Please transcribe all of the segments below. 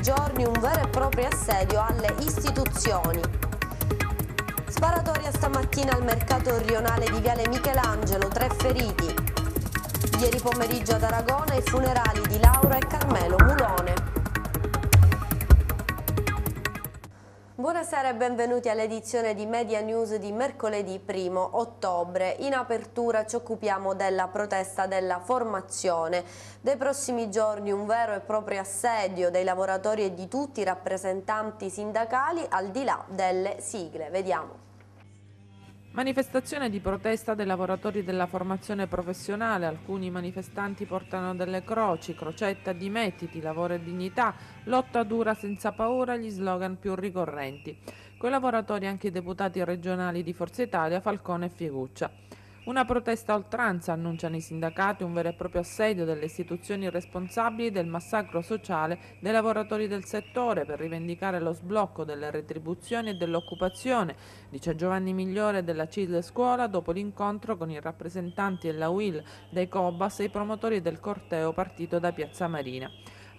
giorni un vero e proprio assedio alle istituzioni. Sparatoria stamattina al mercato rionale di Viale Michelangelo, tre feriti. Ieri pomeriggio ad Aragona i funerali di Laura e Carmelo Mulone. Buonasera e benvenuti all'edizione di Media News di mercoledì 1 ottobre. In apertura ci occupiamo della protesta della formazione. Dei prossimi giorni un vero e proprio assedio dei lavoratori e di tutti i rappresentanti sindacali al di là delle sigle. Vediamo. Manifestazione di protesta dei lavoratori della formazione professionale, alcuni manifestanti portano delle croci, crocetta, dimettiti, lavoro e dignità, lotta dura senza paura, gli slogan più ricorrenti. Coi lavoratori anche i deputati regionali di Forza Italia, Falcone e Figuccia. Una protesta a oltranza, annunciano i sindacati, un vero e proprio assedio delle istituzioni responsabili del massacro sociale dei lavoratori del settore per rivendicare lo sblocco delle retribuzioni e dell'occupazione, dice Giovanni Migliore della CIL Scuola dopo l'incontro con i rappresentanti della UIL, dei COBAS e i promotori del corteo partito da Piazza Marina.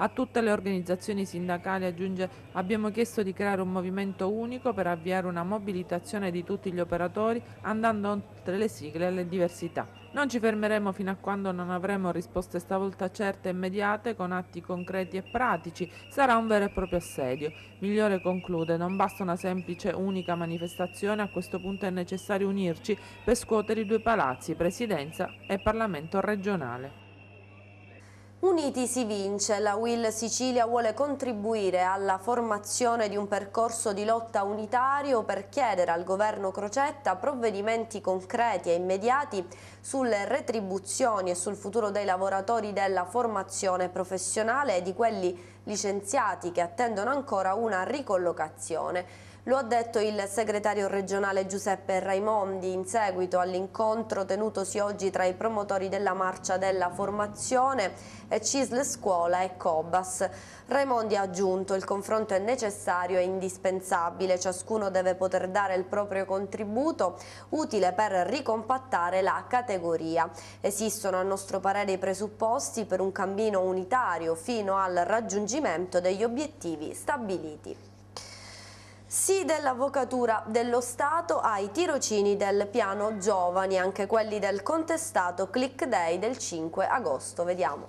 A tutte le organizzazioni sindacali aggiunge abbiamo chiesto di creare un movimento unico per avviare una mobilitazione di tutti gli operatori andando oltre le sigle e le diversità. Non ci fermeremo fino a quando non avremo risposte stavolta certe e immediate con atti concreti e pratici. Sarà un vero e proprio assedio. Migliore conclude, non basta una semplice unica manifestazione, a questo punto è necessario unirci per scuotere i due palazzi, Presidenza e Parlamento regionale. Uniti si vince, la Will Sicilia vuole contribuire alla formazione di un percorso di lotta unitario per chiedere al governo Crocetta provvedimenti concreti e immediati sulle retribuzioni e sul futuro dei lavoratori della formazione professionale e di quelli licenziati che attendono ancora una ricollocazione. Lo ha detto il segretario regionale Giuseppe Raimondi in seguito all'incontro tenutosi oggi tra i promotori della marcia della formazione CISL Scuola e Cobas. Raimondi ha aggiunto il confronto è necessario e indispensabile, ciascuno deve poter dare il proprio contributo utile per ricompattare la categoria. Esistono a nostro parere i presupposti per un cammino unitario fino al raggiungimento degli obiettivi stabiliti sì dell'Avvocatura dello Stato ai tirocini del piano giovani, anche quelli del contestato Click Day del 5 agosto. Vediamo.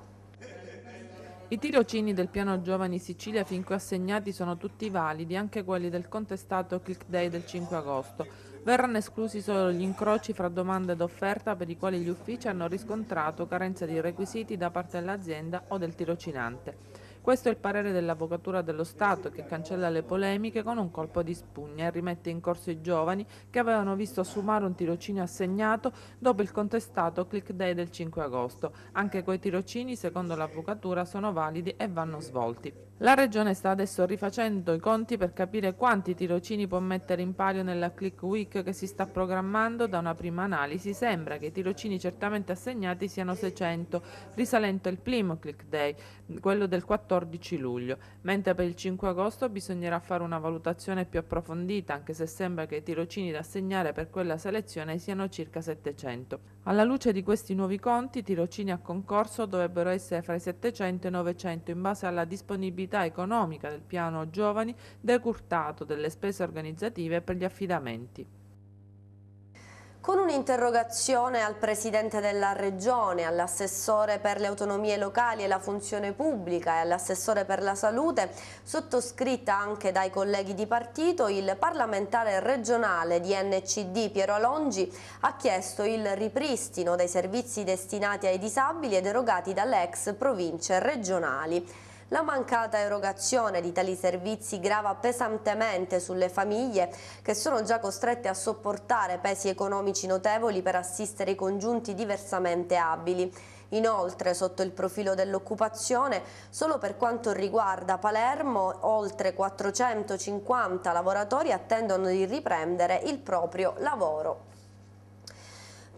I tirocini del piano Giovani Sicilia finché assegnati sono tutti validi, anche quelli del contestato Click Day del 5 agosto. Verranno esclusi solo gli incroci fra domanda ed offerta per i quali gli uffici hanno riscontrato carenza di requisiti da parte dell'azienda o del tirocinante. Questo è il parere dell'Avvocatura dello Stato che cancella le polemiche con un colpo di spugna e rimette in corso i giovani che avevano visto assumare un tirocinio assegnato dopo il contestato click day del 5 agosto. Anche quei tirocini, secondo l'Avvocatura, sono validi e vanno svolti. La Regione sta adesso rifacendo i conti per capire quanti tirocini può mettere in palio nella Click Week che si sta programmando. Da una prima analisi sembra che i tirocini certamente assegnati siano 600, risalendo il primo Click Day, quello del 14 luglio, mentre per il 5 agosto bisognerà fare una valutazione più approfondita, anche se sembra che i tirocini da assegnare per quella selezione siano circa 700. Alla luce di questi nuovi conti, i tirocini a concorso dovrebbero essere fra i 700 e i 900 in base alla disponibilità l'attività economica del piano giovani decurtato delle spese organizzative per gli affidamenti. Con un'interrogazione al Presidente della Regione, all'assessore per le autonomie locali e la funzione pubblica e all'assessore per la salute, sottoscritta anche dai colleghi di partito, il parlamentare regionale di NCD Piero Alongi ha chiesto il ripristino dei servizi destinati ai disabili ed erogati dalle ex province regionali. La mancata erogazione di tali servizi grava pesantemente sulle famiglie che sono già costrette a sopportare pesi economici notevoli per assistere i congiunti diversamente abili. Inoltre, sotto il profilo dell'occupazione, solo per quanto riguarda Palermo, oltre 450 lavoratori attendono di riprendere il proprio lavoro.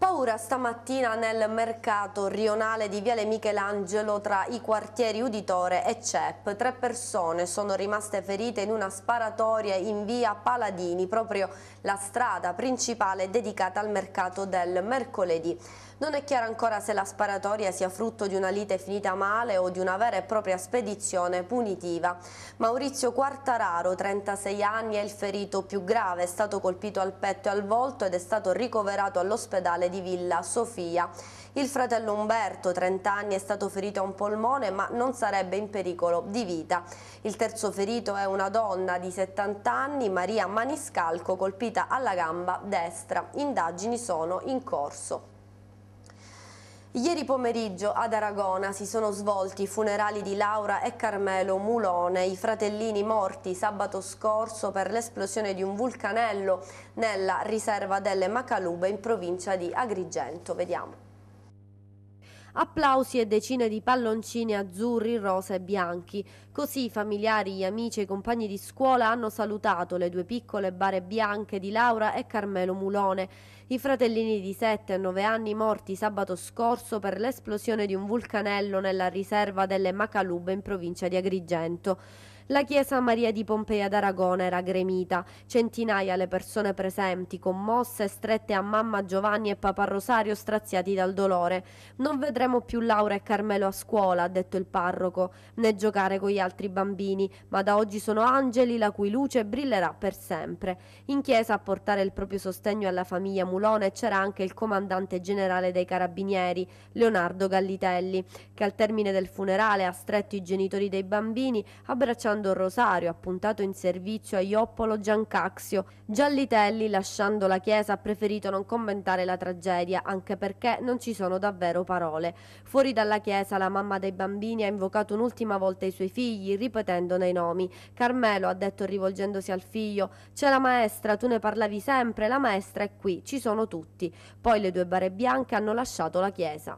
Paura stamattina nel mercato rionale di Viale Michelangelo tra i quartieri Uditore e CEP. Tre persone sono rimaste ferite in una sparatoria in via Paladini, proprio la strada principale dedicata al mercato del mercoledì. Non è chiaro ancora se la sparatoria sia frutto di una lite finita male o di una vera e propria spedizione punitiva. Maurizio Quartararo, 36 anni, è il ferito più grave, è stato colpito al petto e al volto ed è stato ricoverato all'ospedale di Villa Sofia. Il fratello Umberto, 30 anni, è stato ferito a un polmone ma non sarebbe in pericolo di vita. Il terzo ferito è una donna di 70 anni, Maria Maniscalco, colpita alla gamba destra. Indagini sono in corso. Ieri pomeriggio ad Aragona si sono svolti i funerali di Laura e Carmelo Mulone, i fratellini morti sabato scorso per l'esplosione di un vulcanello nella riserva delle Macalube in provincia di Agrigento. Vediamo. Applausi e decine di palloncini azzurri, rosa e bianchi. Così i familiari, gli amici e i compagni di scuola hanno salutato le due piccole bare bianche di Laura e Carmelo Mulone. I fratellini di 7 e 9 anni morti sabato scorso per l'esplosione di un vulcanello nella riserva delle Macalube in provincia di Agrigento. La chiesa Maria di Pompeia d'Aragona era gremita, centinaia le persone presenti, commosse, strette a mamma Giovanni e papà Rosario straziati dal dolore. Non vedremo più Laura e Carmelo a scuola, ha detto il parroco, né giocare con gli altri bambini, ma da oggi sono angeli la cui luce brillerà per sempre. In chiesa a portare il proprio sostegno alla famiglia Mulone c'era anche il comandante generale dei carabinieri, Leonardo Gallitelli, che al termine del funerale ha stretto i genitori dei bambini, abbracciando lasciando Rosario appuntato in servizio a Ioppolo Giancaxio. Giallitelli, lasciando la chiesa, ha preferito non commentare la tragedia, anche perché non ci sono davvero parole. Fuori dalla chiesa la mamma dei bambini ha invocato un'ultima volta i suoi figli, ripetendone i nomi. Carmelo ha detto rivolgendosi al figlio, c'è la maestra, tu ne parlavi sempre, la maestra è qui, ci sono tutti. Poi le due bare bianche hanno lasciato la chiesa.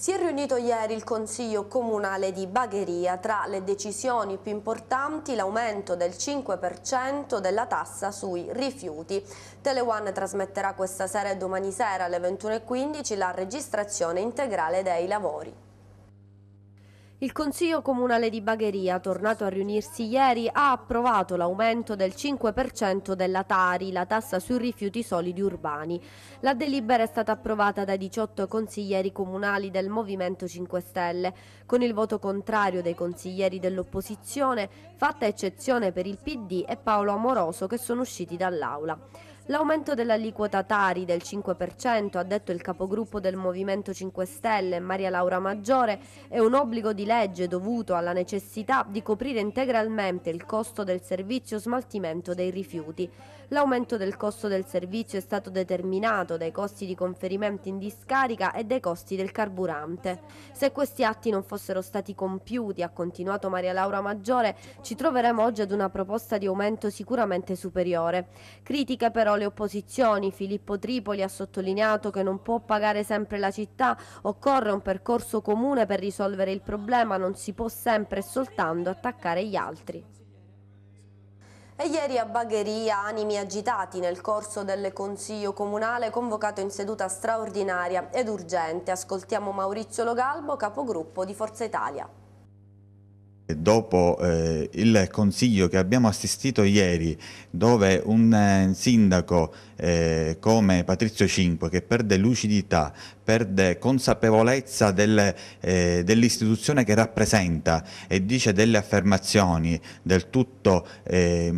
Si è riunito ieri il Consiglio Comunale di Bagheria. Tra le decisioni più importanti l'aumento del 5% della tassa sui rifiuti. Teleone trasmetterà questa sera e domani sera alle 21.15 la registrazione integrale dei lavori. Il Consiglio Comunale di Bagheria, tornato a riunirsi ieri, ha approvato l'aumento del 5% della Tari, la tassa sui rifiuti solidi urbani. La delibera è stata approvata dai 18 consiglieri comunali del Movimento 5 Stelle. Con il voto contrario dei consiglieri dell'opposizione, fatta eccezione per il PD e Paolo Amoroso che sono usciti dall'aula. L'aumento dell'aliquota Tari del 5%, ha detto il capogruppo del Movimento 5 Stelle Maria Laura Maggiore, è un obbligo di legge dovuto alla necessità di coprire integralmente il costo del servizio smaltimento dei rifiuti. L'aumento del costo del servizio è stato determinato dai costi di conferimento in discarica e dai costi del carburante. Se questi atti non fossero stati compiuti, ha continuato Maria Laura Maggiore, ci troveremo oggi ad una proposta di aumento sicuramente superiore. Critiche però le opposizioni, Filippo Tripoli ha sottolineato che non può pagare sempre la città, occorre un percorso comune per risolvere il problema, non si può sempre e soltanto attaccare gli altri. E ieri a Bagheria animi agitati nel corso del Consiglio Comunale convocato in seduta straordinaria ed urgente. Ascoltiamo Maurizio Logalbo, capogruppo di Forza Italia dopo eh, il consiglio che abbiamo assistito ieri dove un eh, sindaco eh, come Patrizio Cinque che perde lucidità, perde consapevolezza del, eh, dell'istituzione che rappresenta e dice delle affermazioni del tutto eh,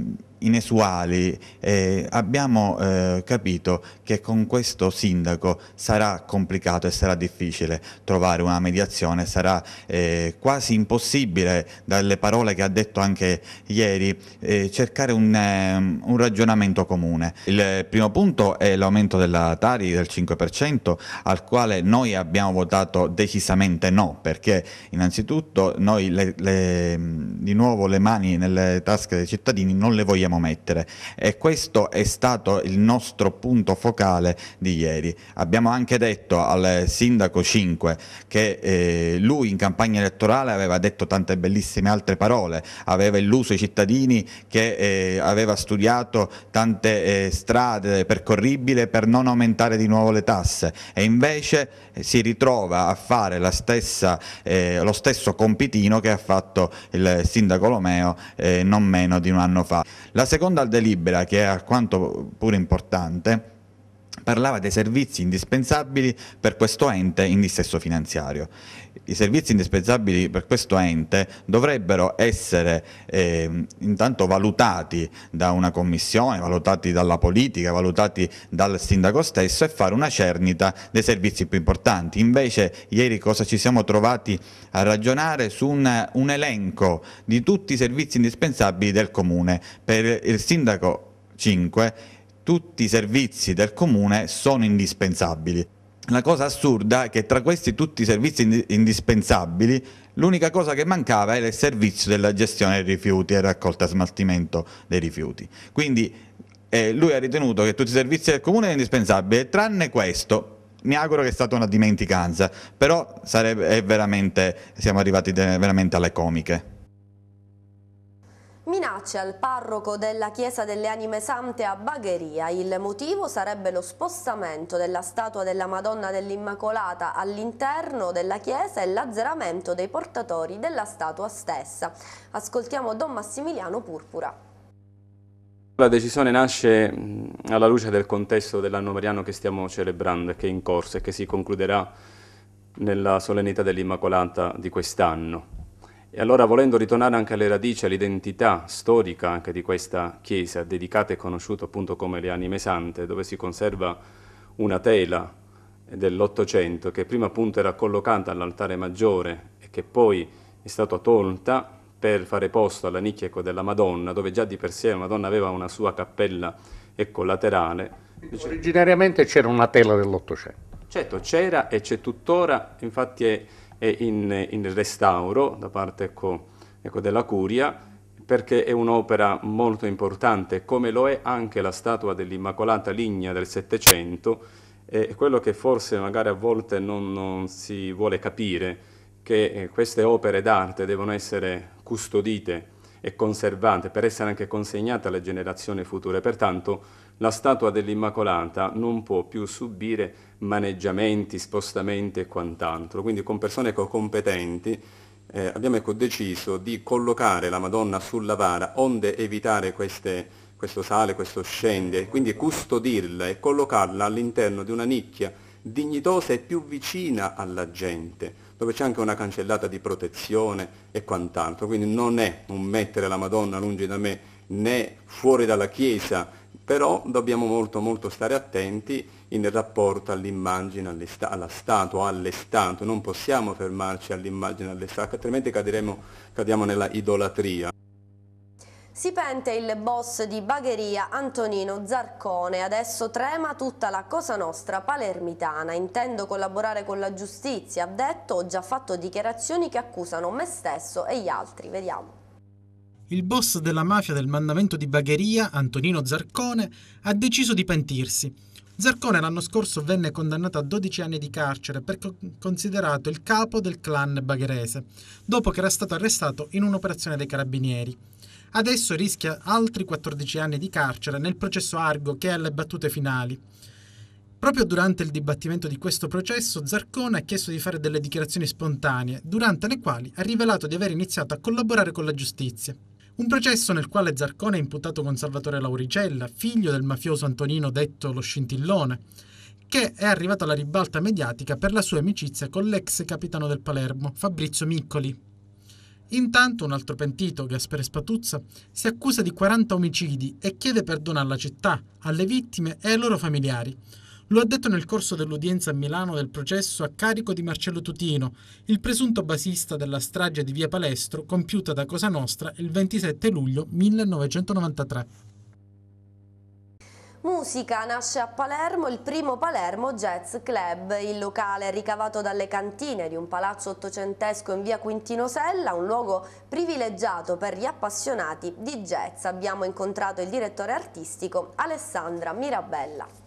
inesuali eh, abbiamo eh, capito che con questo sindaco sarà complicato e sarà difficile trovare una mediazione, sarà eh, quasi impossibile dalle parole che ha detto anche ieri eh, cercare un, ehm, un, ragionamento comune. Il primo punto è l'aumento della Tari del 5% al quale noi abbiamo votato decisamente no perché innanzitutto noi le, le, di nuovo le mani nelle tasche dei cittadini non le vogliamo dobbiamo mettere e questo è stato il nostro punto focale di ieri. Abbiamo anche detto al sindaco 5 che eh, lui in campagna elettorale aveva detto tante bellissime altre parole, aveva illuso i cittadini che eh, aveva studiato tante eh, strade percorribili per non aumentare di nuovo le tasse e invece eh, si ritrova a fare stessa, eh, lo stesso compitino che ha fatto il sindaco Lomeo eh, non meno di un anno fa. La la seconda delibera, che è alquanto pure importante, parlava dei servizi indispensabili per questo ente in dissesto finanziario. I servizi indispensabili per questo ente dovrebbero essere eh, intanto valutati da una commissione, valutati dalla politica, valutati dal sindaco stesso e fare una cernita dei servizi più importanti. Invece ieri cosa ci siamo trovati a ragionare su un, un elenco di tutti i servizi indispensabili del comune. Per il sindaco 5 tutti i servizi del comune sono indispensabili. La cosa assurda è che tra questi tutti i servizi ind indispensabili l'unica cosa che mancava era il servizio della gestione dei rifiuti e raccolta e smaltimento dei rifiuti. Quindi eh, lui ha ritenuto che tutti i servizi del comune erano indispensabili, tranne questo, mi auguro che sia stata una dimenticanza, però sarebbe, veramente, siamo arrivati veramente alle comiche. Minacce al parroco della Chiesa delle Anime Sante a Bagheria. Il motivo sarebbe lo spostamento della statua della Madonna dell'Immacolata all'interno della chiesa e l'azzeramento dei portatori della statua stessa. Ascoltiamo Don Massimiliano Purpura. La decisione nasce alla luce del contesto dell'anno mariano che stiamo celebrando che è in corso e che si concluderà nella solennità dell'Immacolata di quest'anno. E allora volendo ritornare anche alle radici, all'identità storica anche di questa chiesa, dedicata e conosciuta appunto come le anime sante, dove si conserva una tela dell'Ottocento che prima appunto era collocata all'altare maggiore e che poi è stata tolta per fare posto alla nicchia della Madonna, dove già di per sé la Madonna aveva una sua cappella ecco, laterale. Originariamente c'era una tela dell'Ottocento. Certo, c'era e c'è tuttora, infatti è e in, in restauro da parte ecco, ecco, della Curia, perché è un'opera molto importante, come lo è anche la statua dell'Immacolata Ligna del Settecento, e quello che forse magari a volte non, non si vuole capire, che eh, queste opere d'arte devono essere custodite e conservate per essere anche consegnate alle generazioni future. Pertanto la statua dell'Immacolata non può più subire maneggiamenti, spostamenti e quant'altro. Quindi con persone ecco, competenti eh, abbiamo ecco, deciso di collocare la Madonna sulla vara onde evitare queste, questo sale, questo scende, quindi custodirla e collocarla all'interno di una nicchia dignitosa e più vicina alla gente, dove c'è anche una cancellata di protezione e quant'altro, quindi non è un mettere la Madonna lungi da me né fuori dalla Chiesa, però dobbiamo molto molto stare attenti in rapporto all'immagine, alla statua, alle non possiamo fermarci all'immagine, all'estato, altrimenti cadiremo, cadiamo nella idolatria. Si pente il boss di Bagheria Antonino Zarcone, adesso trema tutta la Cosa Nostra palermitana, intendo collaborare con la giustizia, ha detto, ho già fatto dichiarazioni che accusano me stesso e gli altri, vediamo. Il boss della mafia del mandamento di Bagheria, Antonino Zarcone, ha deciso di pentirsi. Zarcone l'anno scorso venne condannato a 12 anni di carcere perché considerato il capo del clan bagherese, dopo che era stato arrestato in un'operazione dei carabinieri. Adesso rischia altri 14 anni di carcere nel processo Argo che è alle battute finali. Proprio durante il dibattimento di questo processo, Zarcone ha chiesto di fare delle dichiarazioni spontanee, durante le quali ha rivelato di aver iniziato a collaborare con la giustizia. Un processo nel quale Zarcone è imputato con Salvatore Lauricella, figlio del mafioso Antonino detto lo scintillone, che è arrivato alla ribalta mediatica per la sua amicizia con l'ex capitano del Palermo, Fabrizio Miccoli, Intanto un altro pentito, Gaspere Spatuzza, si accusa di 40 omicidi e chiede perdono alla città, alle vittime e ai loro familiari. Lo ha detto nel corso dell'udienza a Milano del processo a carico di Marcello Tutino, il presunto basista della strage di Via Palestro compiuta da Cosa Nostra il 27 luglio 1993. Musica nasce a Palermo il primo Palermo Jazz Club, il locale ricavato dalle cantine di un palazzo ottocentesco in via Quintino Sella, un luogo privilegiato per gli appassionati di jazz. Abbiamo incontrato il direttore artistico Alessandra Mirabella.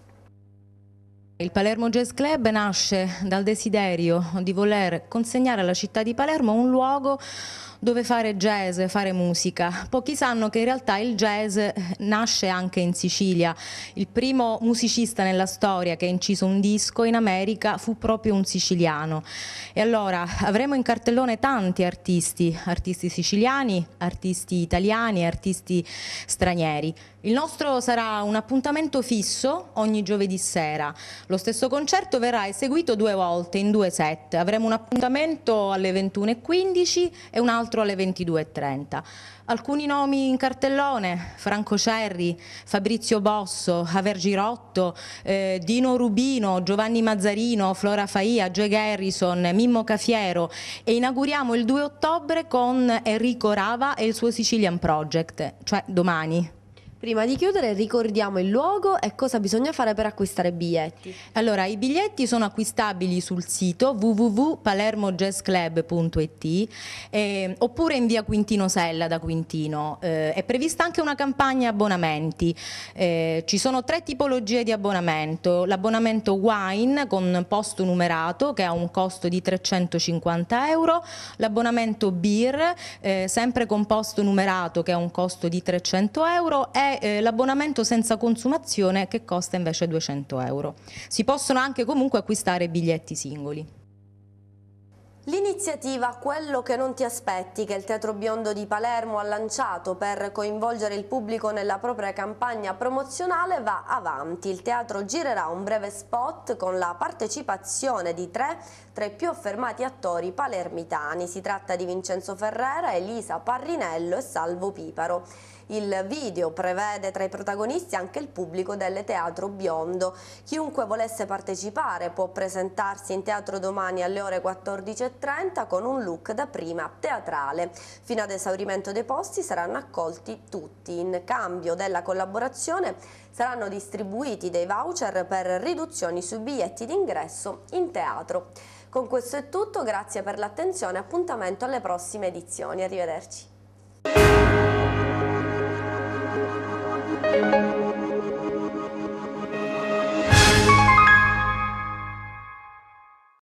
Il Palermo Jazz Club nasce dal desiderio di voler consegnare alla città di Palermo un luogo dove fare jazz, fare musica. Pochi sanno che in realtà il jazz nasce anche in Sicilia. Il primo musicista nella storia che ha inciso un disco in America fu proprio un siciliano. E allora avremo in cartellone tanti artisti, artisti siciliani, artisti italiani, artisti stranieri. Il nostro sarà un appuntamento fisso ogni giovedì sera. Lo stesso concerto verrà eseguito due volte in due set. Avremo un appuntamento alle 21.15 e un altro alle 22.30. Alcuni nomi in cartellone, Franco Cerri, Fabrizio Bosso, Aver Girotto, eh, Dino Rubino, Giovanni Mazzarino, Flora Faia, Joe Garrison, Mimmo Cafiero e inauguriamo il 2 ottobre con Enrico Rava e il suo Sicilian Project, cioè domani. Prima di chiudere ricordiamo il luogo e cosa bisogna fare per acquistare biglietti. Allora, i biglietti sono acquistabili sul sito www.palermojazzclub.it eh, oppure in via Quintino Sella da Quintino. Eh, è prevista anche una campagna abbonamenti. Eh, ci sono tre tipologie di abbonamento. L'abbonamento wine con posto numerato che ha un costo di 350 euro, l'abbonamento beer eh, sempre con posto numerato che ha un costo di 300 euro e eh, l'abbonamento senza consumazione che costa invece 200 euro. Si possono anche comunque acquistare biglietti singoli. L'iniziativa Quello che non ti aspetti che il Teatro Biondo di Palermo ha lanciato per coinvolgere il pubblico nella propria campagna promozionale va avanti. Il teatro girerà un breve spot con la partecipazione di tre tra i più affermati attori palermitani. Si tratta di Vincenzo Ferrera, Elisa Parrinello e Salvo Piparo. Il video prevede tra i protagonisti anche il pubblico del Teatro Biondo. Chiunque volesse partecipare può presentarsi in teatro domani alle ore 14.30 con un look da prima teatrale. Fino ad esaurimento dei posti saranno accolti tutti. In cambio della collaborazione saranno distribuiti dei voucher per riduzioni sui biglietti d'ingresso in teatro. Con questo è tutto, grazie per l'attenzione, appuntamento alle prossime edizioni, arrivederci. Thank you.